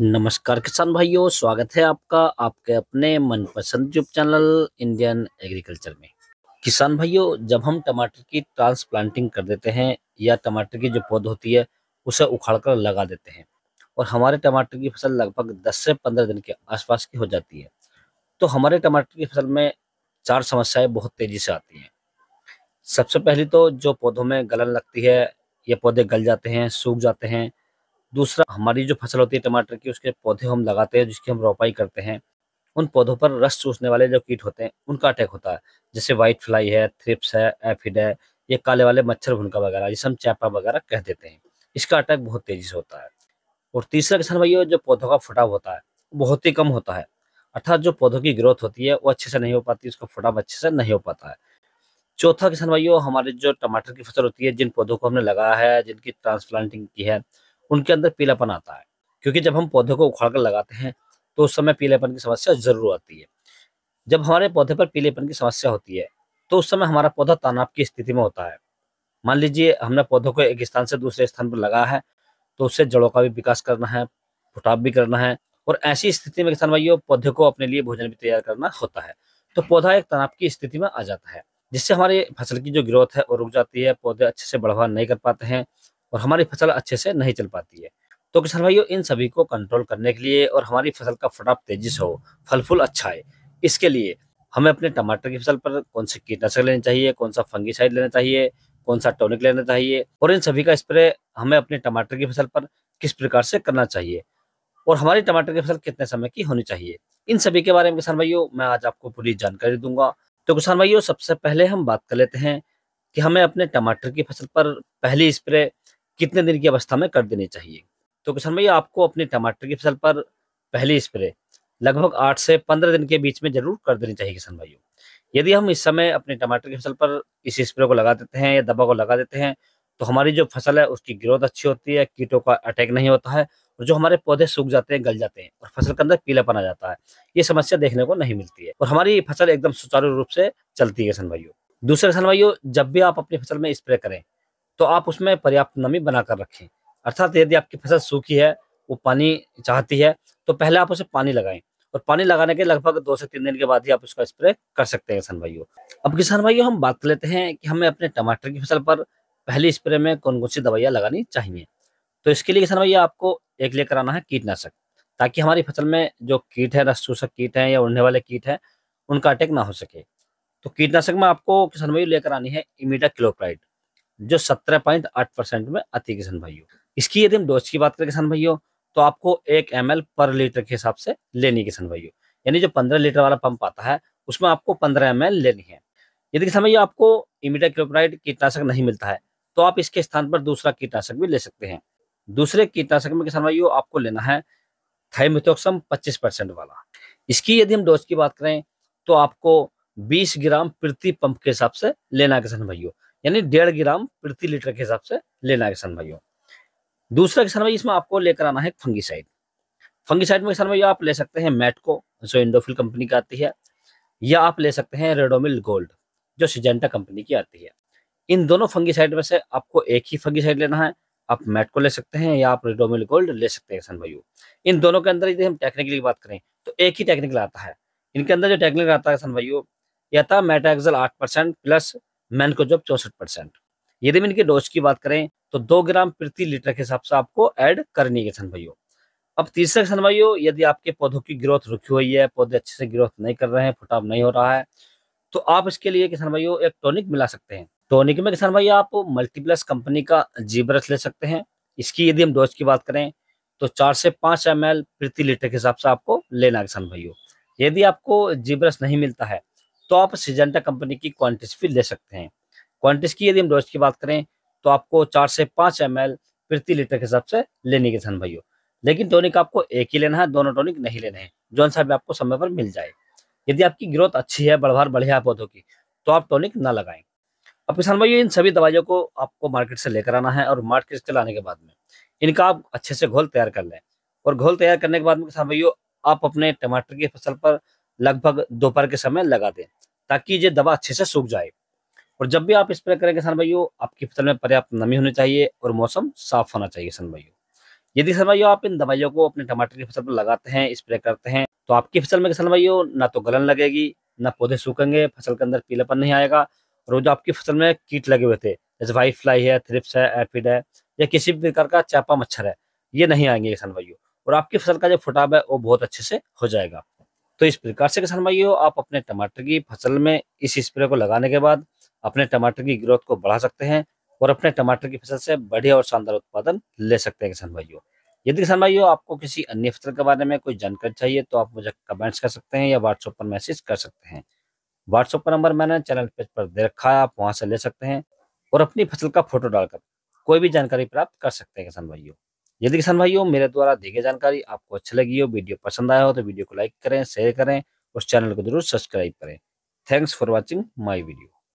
नमस्कार किसान भाइयों स्वागत है आपका आपके अपने मनपसंद यूट्यूब चैनल इंडियन एग्रीकल्चर में किसान भाइयों जब हम टमाटर की ट्रांसप्लांटिंग कर देते हैं या टमाटर की जो पौध होती है उसे उखाड़कर लगा देते हैं और हमारे टमाटर की फसल लगभग 10 से 15 दिन के आसपास की हो जाती है तो हमारे टमाटर की फसल में चार समस्याएँ बहुत तेज़ी से आती हैं सबसे पहली तो जो पौधों में गलन लगती है या पौधे गल जाते हैं सूख जाते हैं दूसरा हमारी जो फसल होती है टमाटर की उसके पौधे हम लगाते हैं जिसकी हम रोपाई करते हैं उन पौधों पर रस चूसने वाले जो कीट होते हैं उनका अटैक होता है जैसे व्हाइट फ्लाई है थ्रिप्स है एफिड है ये काले वाले मच्छर भुनका वगैरह जिसे हम चैपा वगैरह कह देते हैं इसका अटैक बहुत तेजी से होता है और तीसरा किसान भाई जो पौधों का फुटाव होता है बहुत ही कम होता है अर्थात जो पौधों की ग्रोथ होती है वो अच्छे से नहीं हो पाती उसका फुटाव अच्छे से नहीं हो पाता है चौथा किसान भाइयों हमारे जो टमाटर की फसल होती है जिन पौधों को हमने लगाया है जिनकी ट्रांसप्लांटिंग की है उनके अंदर पीलापन आता है क्योंकि जब हम पौधे को उखाड़ कर लगाते हैं तो उस समय पीलेपन की समस्या जरूर आती है जब हमारे पौधे पर पीलेपन की समस्या होती है तो उस समय हमारा पौधा तनाव की स्थिति में होता है मान लीजिए हमने पौधों को एक स्थान से दूसरे स्थान पर लगाया है तो उससे जड़ों का भी विकास करना है फुटाव भी करना है और ऐसी स्थिति में किसान भाइयों पौधे को अपने लिए भोजन भी तैयार करना होता है तो पौधा एक तनाव की स्थिति में आ जाता है जिससे हमारी फसल की जो ग्रोथ है वो रुक जाती है पौधे अच्छे से बढ़वा नहीं कर पाते हैं और हमारी फसल अच्छे से नहीं चल पाती है तो किसान भाइयों इन सभी को कंट्रोल करने के लिए और हमारी फसल का फटाप तेजी से हो फल फूल अच्छा है इसके लिए हमें अपने टमाटर की फसल पर कौन से कीटनाशक लेना चाहिए कौन सा फंगीसाइड लेना चाहिए कौन सा टॉनिक लेना चाहिए और इन सभी का स्प्रे हमें अपने टमाटर की फसल पर किस प्रकार से करना चाहिए और हमारी टमाटर की फसल कितने समय की होनी चाहिए इन सभी के बारे में किसान भाइयों मैं आज आपको पूरी जानकारी दूंगा तो किसान भाइयों सबसे पहले हम बात कर लेते हैं कि हमें अपने टमाटर की फसल पर पहली स्प्रे कितने दिन की अवस्था में कर देनी चाहिए तो किसान भाई आपको अपने टमाटर की फसल पर पहली स्प्रे लगभग आठ से पंद्रह दिन के बीच में जरूर कर देनी चाहिए किसान भाइयों यदि हम इस समय अपने टमाटर की फसल पर इस स्प्रे को लगा देते हैं या दवा को लगा देते हैं तो हमारी जो फसल है उसकी ग्रोथ अच्छी होती है कीटों का अटैक नहीं होता है और जो हमारे पौधे सूख जाते हैं गल जाते हैं और फसल के अंदर पीलापन आ जाता है ये समस्या देखने को नहीं मिलती है और हमारी फसल एकदम सुचारू रूप से चलती है किसान भाइयों दूसरे किसान भाइयों जब भी आप अपनी फसल में स्प्रे करें तो आप उसमें पर्याप्त नमी बनाकर रखें अर्थात यदि आपकी फसल सूखी है वो पानी चाहती है तो पहले आप उसे पानी लगाएं और पानी लगाने के लगभग दो से तीन दिन के बाद ही आप उसका स्प्रे कर सकते हैं किसान भाइयों अब किसान भाइयों हम बात लेते हैं कि हमें अपने टमाटर की फसल पर पहली स्प्रे में कौन कौन सी दवाइयाँ लगानी चाहिए तो इसके लिए किसान भाइयों आपको एक लेकर आना है कीटनाशक ताकि हमारी फसल में जो कीट है रस चूसक कीट है या उड़ने वाले कीट है उनका अटैक ना हो सके तो कीटनाशक में आपको किसान भाई लेकर आनी है इमीडा क्लोप्राइड जो सत्रह पॉइंट आठ परसेंट में आती है किसान भाइयों इसकी यदि हम डोज की बात करें किसान भाइयों तो आपको एक एम पर लीटर के हिसाब से लेनी है किसान भाइयों यानी जो पंद्रह लीटर वाला पंप आता है उसमें आपको पंद्रह एम लेनी है यदि किसान भाइयों आपको इमीडा क्लोप्राइड कीटनाशक नहीं मिलता है तो आप इसके स्थान पर दूसरा कीटनाशक भी ले सकते हैं दूसरे कीटनाशक में किसान भाइयों आपको लेना है थाइमिथोक्सम 25 परसेंट वाला इसकी यदि हम डोज की बात करें तो आपको 20 ग्राम प्रति पंप के हिसाब से लेना किसान भाइयों यानी डेढ़ ग्राम प्रति लीटर के हिसाब से लेना है किसान भाइयों दूसरा किसान भाई इसमें आपको लेकर आना है फंगीसाइड फंगीसाइड में किसान भाई आप ले सकते हैं मैटको जो इंडोफिल कंपनी की आती है या आप ले सकते हैं रेडोमिल गोल्ड जो सिजेंटा कंपनी की आती है इन दोनों फंगीसाइड में से आपको एक ही फंगीसाइड लेना है आप मेटको ले सकते हैं या आप रेडोमिल गोल्ड ले सकते हैं किसान भाइयों इन दोनों के अंदर यदि हम टेक्निकल की बात करें तो एक ही टेक्निकल आता है इनके अंदर जो टेक्निकल आता है किसान भाइयों या था मेटाक्सल आठ percent plus mancozeb चौसठ परसेंट यदि इनके डोज की बात करें तो दो ग्राम प्रति लीटर के हिसाब से आपको ऐड करनी है किसान भाइयों अब तीसरा किसान भाइयों यदि आपके पौधों की ग्रोथ रुकी हुई है पौधे अच्छे से ग्रोथ नहीं कर रहे हैं फुटाव नहीं हो रहा है तो आप इसके लिए किसान भाइयों एक टॉनिक मिला सकते हैं टॉनिक में किसान भाई आप मल्टीप्लस कंपनी का जीब्रस ले सकते हैं इसकी यदि हम डोज की बात करें तो चार से पाँच एम प्रति लीटर के हिसाब से आपको लेना किसान भाइयों यदि आपको जीब्रस नहीं मिलता है तो आप सिजेंटा कंपनी की क्वान्टिस भी ले सकते हैं क्वान्टिस की यदि हम डोज की बात करें तो आपको चार से पाँच एम प्रति लीटर के हिसाब से लेने के धन भाइयों लेकिन टॉनिक आपको एक ही लेना है दोनों टॉनिक नहीं लेने हैं जो अनुसार भी आपको समय पर मिल जाए यदि आपकी ग्रोथ अच्छी है बढ़वार बढ़िया पौधों की तो आप टॉनिक ना लगाएं अब किसान भाइयों इन सभी दवाइयों को आपको मार्केट से लेकर आना है और मार्केट से लाने के बाद में इनका आप अच्छे से घोल तैयार कर लें और घोल तैयार करने के बाद में किसान भाइयों आप अपने टमाटर की फसल पर लगभग दोपहर के समय लगा दें ताकि ये दवा अच्छे से सूख जाए और जब भी आप स्प्रे करें किसान भाइयों आपकी फसल में पर्याप्त नमी होनी चाहिए और मौसम साफ होना चाहिए किसान भाइयों यदि किसान भाइयों आप इन दवाइयों को अपने टमाटर की फसल पर लगाते हैं स्प्रे करते हैं तो आपकी फसल में किसान भाइयों ना तो गलन लगेगी ना पौधे सूखेंगे फसल के अंदर पीलापन नहीं आएगा और जो आपकी फसल में कीट लगे हुए थे जैसे वाई फ्लाई है थ्रिप्स है एफिड है या किसी भी प्रकार का चापा मच्छर है ये नहीं आएंगे किसान भाइयों और आपकी फसल का जो फुटाव है वो बहुत अच्छे से हो जाएगा तो इस प्रकार से किसान भाइयों आप अपने टमाटर की फसल में इस स्प्रे को लगाने के बाद अपने टमाटर की ग्रोथ को बढ़ा सकते हैं और अपने टमाटर की फसल से बढ़िया और शानदार उत्पादन ले सकते हैं किसान भाइयों यदि किसान भाइयों आपको किसी अन्य फसल के बारे में कोई जानकारी चाहिए तो आप मुझे कमेंट्स कर सकते हैं या व्हाट्सएप पर मैसेज कर सकते हैं व्हाट्सएप पर नंबर मैंने चैनल पेज पर दे रखा है आप वहाँ से ले सकते हैं और अपनी फसल का फोटो डालकर कोई भी जानकारी प्राप्त कर सकते हैं किसान भाइयों यदि किसान भाइयों मेरे द्वारा दी गई जानकारी आपको अच्छी लगी हो वीडियो पसंद आया हो तो वीडियो को लाइक करें शेयर करें और चैनल को जरूर सब्सक्राइब करें thanks for watching my video